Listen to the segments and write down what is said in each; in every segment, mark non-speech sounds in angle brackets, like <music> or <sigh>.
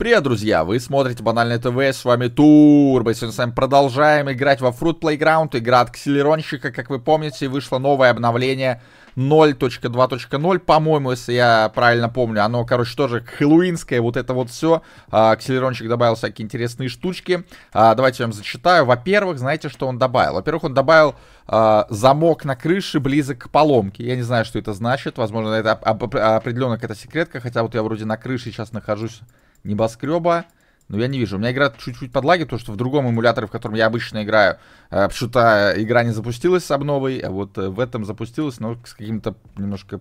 Привет, друзья! Вы смотрите Банальный ТВ, с вами Турбо, и сегодня с вами продолжаем играть во Fruit Playground, игра от Акселеронщика, как вы помните, вышло новое обновление 0.2.0, по-моему, если я правильно помню, оно, короче, тоже хэллоуинское, вот это вот все, Акселеронщик добавил всякие интересные штучки, а, давайте я вам зачитаю, во-первых, знаете, что он добавил? Во-первых, он добавил а, замок на крыше близок к поломке, я не знаю, что это значит, возможно, это определенно какая-то секретка, хотя вот я вроде на крыше сейчас нахожусь небоскреба. Но я не вижу. У меня игра чуть-чуть подлаги, потому что в другом эмуляторе, в котором я обычно играю, э, почему-то игра не запустилась обновой, а вот э, в этом запустилась, но с каким-то немножко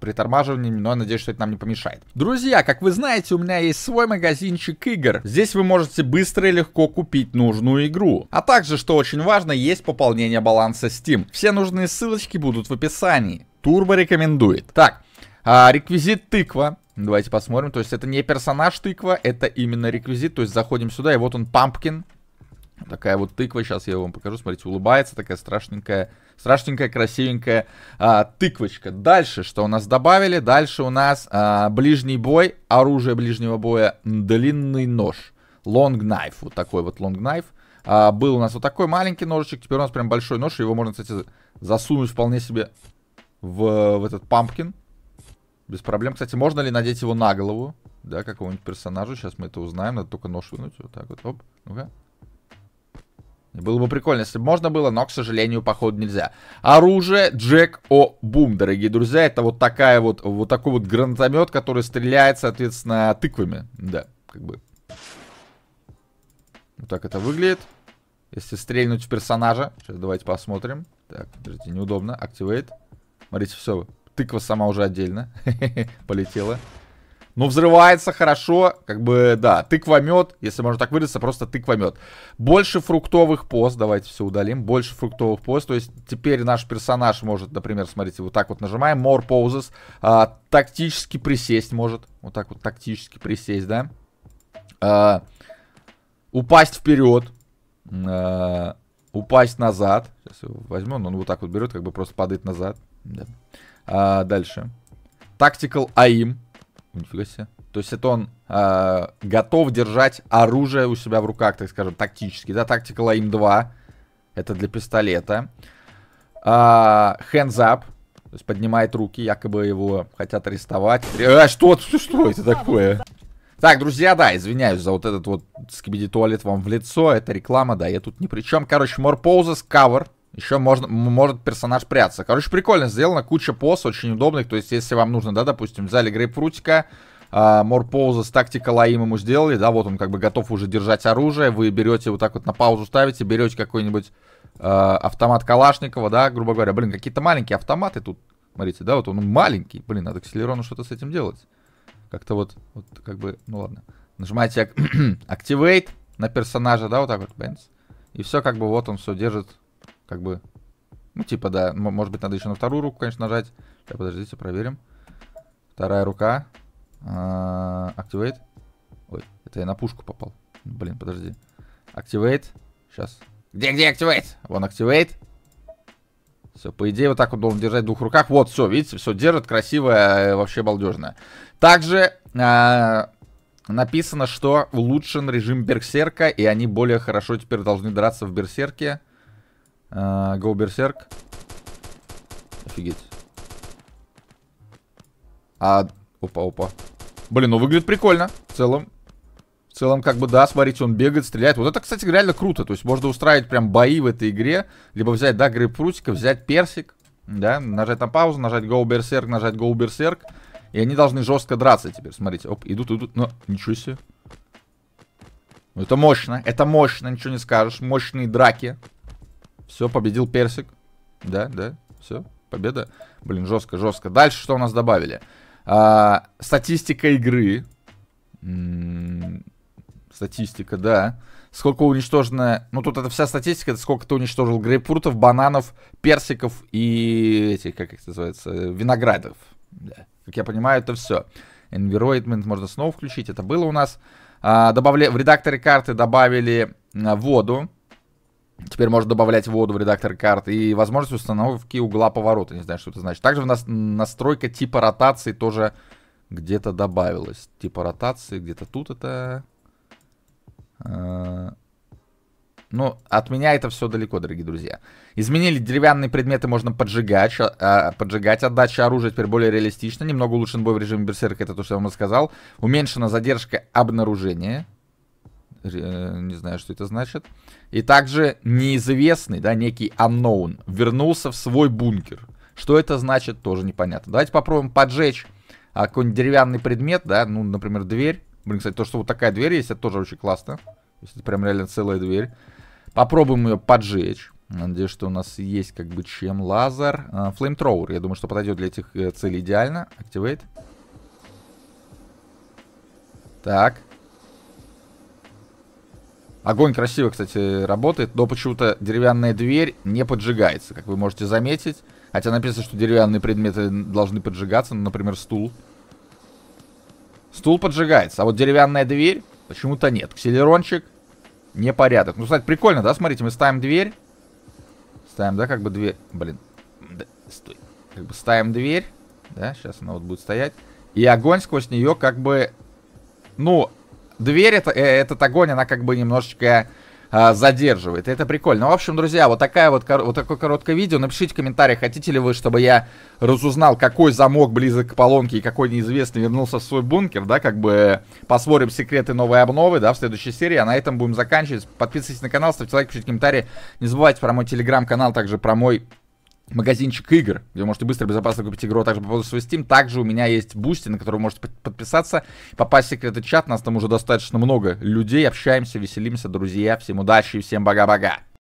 притормаживанием, но я надеюсь, что это нам не помешает. Друзья, как вы знаете, у меня есть свой магазинчик игр. Здесь вы можете быстро и легко купить нужную игру. А также, что очень важно, есть пополнение баланса Steam. Все нужные ссылочки будут в описании. Турбо рекомендует. Так, а, реквизит тыква Давайте посмотрим. То есть это не персонаж тыква, это именно реквизит. То есть заходим сюда, и вот он пампкин. Такая вот тыква, сейчас я вам покажу, смотрите, улыбается, такая страшненькая, страшненькая, красивенькая а, тыквочка. Дальше, что у нас добавили? Дальше у нас а, ближний бой, оружие ближнего боя, длинный нож, long knife, вот такой вот long knife. А, был у нас вот такой маленький ножичек, теперь у нас прям большой нож, его можно, кстати, засунуть вполне себе в, в этот пампкин. Без проблем. Кстати, можно ли надеть его на голову? Да, какому-нибудь персонажу. Сейчас мы это узнаем. Надо только нож вынуть. Вот так вот. Оп. Ну-ка. Было бы прикольно, если бы можно было, но, к сожалению, походу нельзя. Оружие Джек О Бум, дорогие друзья. Это вот такая вот, вот такой вот гранатомет, который стреляет, соответственно, тыквами. Да, как бы. Вот так это выглядит. Если стрельнуть в персонажа. Сейчас давайте посмотрим. Так, подождите, неудобно. Активейт. Смотрите, все, Тыква сама уже отдельно <laughs> полетела. Ну, взрывается хорошо, как бы, да, тыквомет, если можно так выразиться, просто тыквомет. Больше фруктовых пост, давайте все удалим, больше фруктовых пост, то есть теперь наш персонаж может, например, смотрите, вот так вот нажимаем, more poses, а, тактически присесть может, вот так вот тактически присесть, да, а, упасть вперед, а, упасть назад, сейчас его возьмем. Он вот так вот берет, как бы просто падает назад. Да. А, дальше. Тактикал АИМ. Нифига себе. То есть это он э, готов держать оружие у себя в руках, так скажем, тактически. Да, Tactical AIM 2. Это для пистолета. Э, hands up. То есть поднимает руки, якобы его хотят арестовать. А, что, что, что это такое? Так, друзья, да, извиняюсь за вот этот вот скибиди туалет вам в лицо. Это реклама, да, я тут ни при чем. Короче, more poses, cover. Еще можно, может персонаж прятаться. Короче, прикольно сделано. Куча поз очень удобных. То есть, если вам нужно, да, допустим, взяли грейпфрутика, Мор пауза с тактика лаим ему сделали, да, вот он как бы готов уже держать оружие, вы берете вот так вот на паузу ставите, берете какой-нибудь э, автомат Калашникова, да, грубо говоря, блин, какие-то маленькие автоматы тут, смотрите, да, вот он маленький, блин, надо акселерону что-то с этим делать, как-то вот, вот как бы, ну ладно, нажимаете <clears throat> Activate на персонажа, да, вот так вот, бенц, и все как бы вот он все держит как бы... Ну, типа, да, может быть, надо еще на вторую руку, конечно, нажать. Сейчас, подождите, проверим. Вторая рука. Активейт. Ой, это я на пушку попал. Блин, подожди. Активейт. Сейчас. Где, где активейт? Вон активейт. Все, по идее, вот так вот должен держать в двух руках. Вот, все, видите, все держит, красивое, э, вообще балдежное. Также э, написано, что улучшен режим берсерка, и они более хорошо теперь должны драться в берсерке. А, Гоу Берсерк. Офигеть. А... Опа-опа. Блин, ну выглядит прикольно. В целом. В целом, как бы, да, смотрите, он бегает, стреляет. Вот это, кстати, реально круто. То есть можно устраивать прям бои в этой игре. Либо взять, да, грейпфрутика, взять персик. Да, нажать на паузу, нажать Go Berserk, нажать Go Berserk. И они должны жестко драться теперь. Смотрите, оп, идут, идут. Но, ничего себе. Ну, это мощно, это мощно, ничего не скажешь. Мощные драки. Все, победил персик. Да, да, все, победа. Блин, жестко, жестко. Дальше что у нас добавили? А, статистика игры. М -м статистика, да. Сколько уничтожено... Ну, тут это вся статистика, это сколько ты уничтожил грейпфрутов, бананов, персиков и этих, как их называется, виноградов. Да. Как я понимаю, это все. Environment можно снова включить, это было у нас. А, добавили... В редакторе карты добавили а, воду. Теперь можно добавлять воду в редактор карт и возможность установки угла поворота. Не знаю, что это значит. Также у нас настройка типа ротации тоже где-то добавилась. Типа ротации где-то тут это... Э, ну, от меня это все далеко, дорогие друзья. Изменили деревянные предметы, можно поджигать. А, поджигать отдача оружия теперь более реалистично, Немного улучшен бой в режиме берсерка, это то, что я вам рассказал. Уменьшена задержка обнаружения. Э, не знаю, что это значит. И также неизвестный, да, некий unknown, вернулся в свой бункер. Что это значит, тоже непонятно. Давайте попробуем поджечь а, какой-нибудь деревянный предмет, да, ну, например, дверь. Блин, кстати, то, что вот такая дверь есть, это тоже очень классно. То есть это прям реально целая дверь. Попробуем ее поджечь. Надеюсь, что у нас есть как бы чем лазер. А, флеймтроуэр, uh, я думаю, что подойдет для этих э, целей идеально. Активейт. Так, Огонь красиво, кстати, работает, но почему-то деревянная дверь не поджигается, как вы можете заметить. Хотя написано, что деревянные предметы должны поджигаться, ну, например, стул. Стул поджигается, а вот деревянная дверь почему-то нет. Кселерончик, непорядок. Ну, кстати, прикольно, да? Смотрите, мы ставим дверь. Ставим, да, как бы дверь. Блин, да, стой. Как бы ставим дверь, да, сейчас она вот будет стоять. И огонь сквозь нее как бы, ну, дверь, это, э, этот огонь, она как бы немножечко а, задерживает. Это прикольно. В общем, друзья, вот, такая вот, вот такое короткое видео. Напишите в комментариях, хотите ли вы, чтобы я разузнал, какой замок близок к поломке и какой неизвестный вернулся в свой бункер, да, как бы посмотрим секреты новой обновы, да, в следующей серии. А на этом будем заканчивать. Подписывайтесь на канал, ставьте лайк, пишите комментарии. Не забывайте про мой телеграм-канал, также про мой магазинчик игр, где вы можете быстро и безопасно купить игру, а также попасть в свой Steam. Также у меня есть бусти, на который вы можете подписаться, попасть в секретный чат. Нас там уже достаточно много людей, общаемся, веселимся, друзья. Всем удачи и всем бога бога.